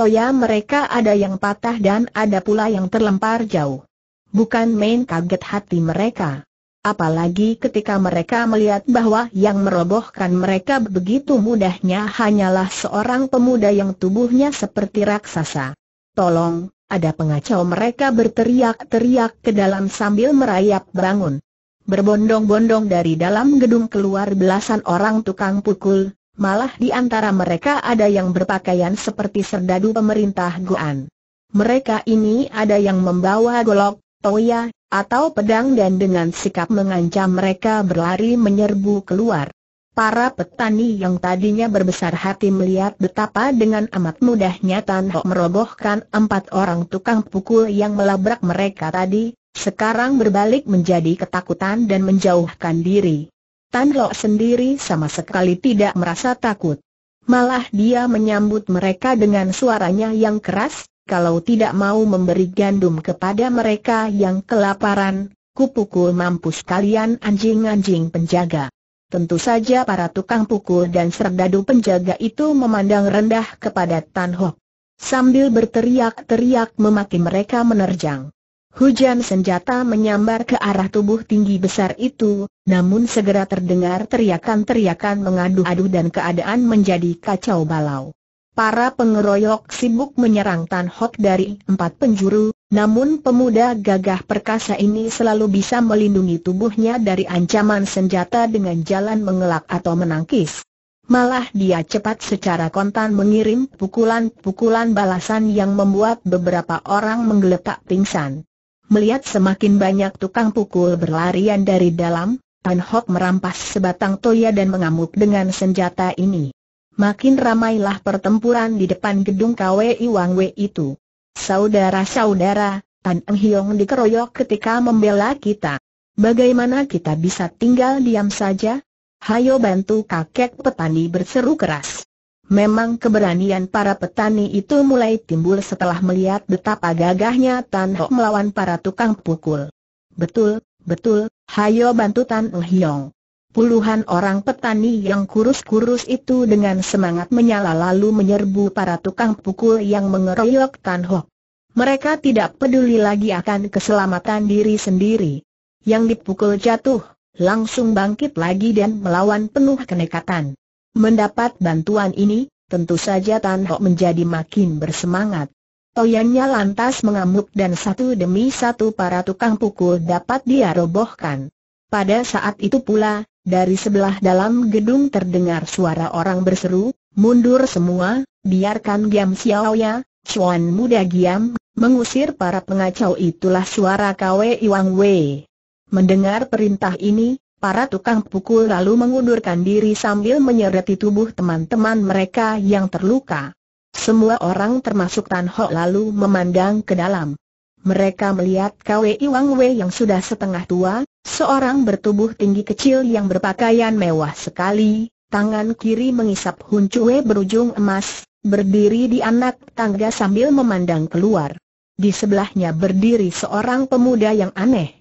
Toya mereka ada yang patah dan ada pula yang terlempar jauh. Bukan main kaget hati mereka. Apalagi ketika mereka melihat bahwa yang merobohkan mereka begitu mudahnya hanyalah seorang pemuda yang tubuhnya seperti raksasa. Tolong, ada pengacau mereka berteriak-teriak ke dalam sambil merayap bangun. Berbondong-bondong dari dalam gedung keluar belasan orang tukang pukul, Malah di antara mereka ada yang berpakaian seperti serdadu pemerintah Goan. Mereka ini ada yang membawa golok, toya, atau pedang dan dengan sikap mengancam mereka berlari menyerbu keluar. Para petani yang tadinya berbesar hati melihat betapa dengan amat mudahnya Tan merobohkan empat orang tukang pukul yang melabrak mereka tadi, sekarang berbalik menjadi ketakutan dan menjauhkan diri. Tan Lok sendiri sama sekali tidak merasa takut. Malah dia menyambut mereka dengan suaranya yang keras, kalau tidak mau memberi gandum kepada mereka yang kelaparan, kupukul mampus kalian anjing-anjing penjaga. Tentu saja para tukang pukul dan serdadu penjaga itu memandang rendah kepada Tan Hok, Sambil berteriak-teriak memaki mereka menerjang. Hujan senjata menyambar ke arah tubuh tinggi besar itu, namun segera terdengar teriakan-teriakan mengadu-adu dan keadaan menjadi kacau balau. Para pengeroyok sibuk menyerang Tan Hock dari empat penjuru, namun pemuda gagah perkasa ini selalu bisa melindungi tubuhnya dari ancaman senjata dengan jalan mengelak atau menangkis. Malah dia cepat secara kontan mengirim pukulan-pukulan balasan yang membuat beberapa orang menggeletak pingsan. Melihat semakin banyak tukang pukul berlarian dari dalam, Tan Hock merampas sebatang toya dan mengamuk dengan senjata ini. Makin ramailah pertempuran di depan gedung KWI Wang Wei itu. Saudara-saudara, Tan Eng Hiong dikeroyok ketika membela kita. Bagaimana kita bisa tinggal diam saja? Hayo bantu kakek petani berseru keras. Memang keberanian para petani itu mulai timbul setelah melihat betapa gagahnya Tan Ho melawan para tukang pukul. Betul, betul, hayo bantu Tan Hyong. Puluhan orang petani yang kurus-kurus itu dengan semangat menyala lalu menyerbu para tukang pukul yang mengeroyok Tan Ho. Mereka tidak peduli lagi akan keselamatan diri sendiri. Yang dipukul jatuh, langsung bangkit lagi dan melawan penuh kenekatan. Mendapat bantuan ini, tentu saja Tan Ho menjadi makin bersemangat. Toyannya lantas mengamuk dan satu demi satu para tukang pukul dapat dia robohkan. Pada saat itu pula, dari sebelah dalam gedung terdengar suara orang berseru, mundur semua, biarkan Giam Xiao ya, Chuan muda Giam, mengusir para pengacau itulah suara Kwe Iwang Wei. Mendengar perintah ini, Para tukang pukul lalu mengundurkan diri sambil menyereti tubuh teman-teman mereka yang terluka. Semua orang termasuk Tan Ho lalu memandang ke dalam. Mereka melihat Kwei Wang Wei yang sudah setengah tua, seorang bertubuh tinggi kecil yang berpakaian mewah sekali, tangan kiri mengisap huncue berujung emas, berdiri di anak tangga sambil memandang keluar. Di sebelahnya berdiri seorang pemuda yang aneh.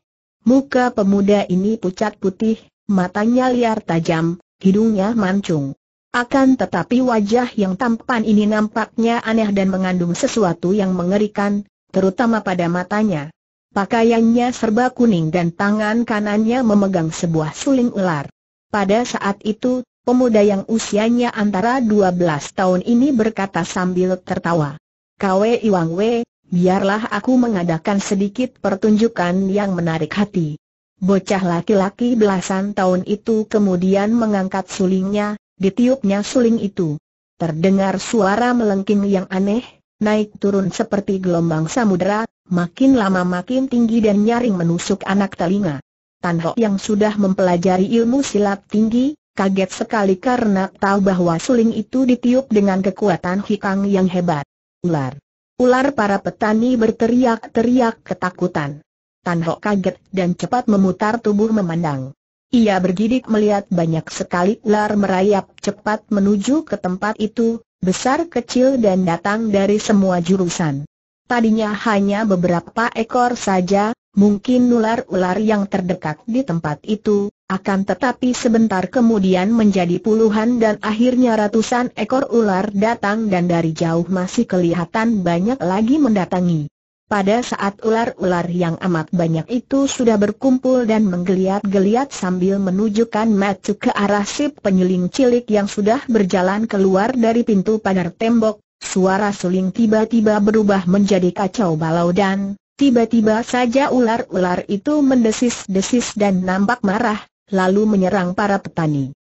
Muka pemuda ini pucat putih, matanya liar tajam, hidungnya mancung. Akan tetapi wajah yang tampan ini nampaknya aneh dan mengandung sesuatu yang mengerikan, terutama pada matanya. Pakaiannya serba kuning dan tangan kanannya memegang sebuah suling ular. Pada saat itu, pemuda yang usianya antara 12 tahun ini berkata sambil tertawa. Kwe Iwang We, biarlah aku mengadakan sedikit pertunjukan yang menarik hati. Bocah laki-laki belasan tahun itu kemudian mengangkat sulingnya, ditiupnya suling itu. Terdengar suara melengking yang aneh, naik turun seperti gelombang samudera, makin lama makin tinggi dan nyaring menusuk anak telinga. Tan Ho yang sudah mempelajari ilmu silat tinggi, kaget sekali karena tahu bahwa suling itu ditiup dengan kekuatan hikang yang hebat. Ular Ular para petani berteriak-teriak ketakutan. Tan Ho kaget dan cepat memutar tubuh memandang. Ia bergidik melihat banyak sekali ular merayap cepat menuju ke tempat itu, besar kecil dan datang dari semua jurusan. Tadinya hanya beberapa ekor saja, mungkin ular-ular yang terdekat di tempat itu, akan tetapi sebentar kemudian menjadi puluhan dan akhirnya ratusan ekor ular datang dan dari jauh masih kelihatan banyak lagi mendatangi. Pada saat ular-ular yang amat banyak itu sudah berkumpul dan menggeliat-geliat sambil menunjukkan mata ke arah sip penyuling cilik yang sudah berjalan keluar dari pintu pagar tembok, suara suling tiba-tiba berubah menjadi kacau balau dan Tiba-tiba saja ular-ular itu mendesis-desis dan nampak marah, lalu menyerang para petani.